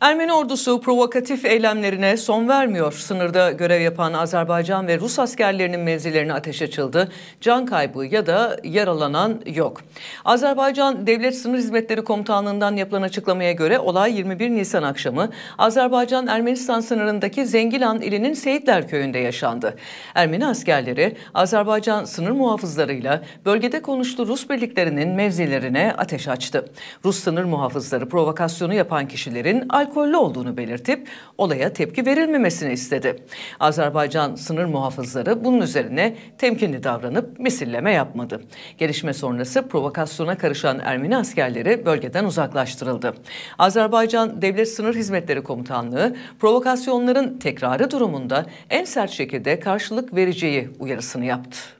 Ermeni ordusu provokatif eylemlerine son vermiyor. Sınırda görev yapan Azerbaycan ve Rus askerlerinin menzillerine ateş açıldı. Can kaybı ya da yaralanan yok. Azerbaycan Devlet Sınır Hizmetleri Komutanlığı'ndan yapılan açıklamaya göre olay 21 Nisan akşamı Azerbaycan-Ermenistan sınırındaki Zengilan ilinin Seyitler köyünde yaşandı. Ermeni askerleri Azerbaycan sınır muhafızlarıyla bölgede konuştu Rus birliklerinin mevzilerine ateş açtı. Rus sınır muhafızları provokasyonu yapan kişilerin alkollü olduğunu belirtip olaya tepki verilmemesini istedi. Azerbaycan sınır muhafızları bunun üzerine temkinli davranıp misilleme yapmadı. Gelişme sonrası provokasyona karışan Ermeni askerleri bölgeden uzaklaştırıldı. Azerbaycan Devlet Sınır Hizmetleri Komutanlığı provokasyonların tekrarı durumunda en sert şekilde karşılık vereceği uyarısını yaptı.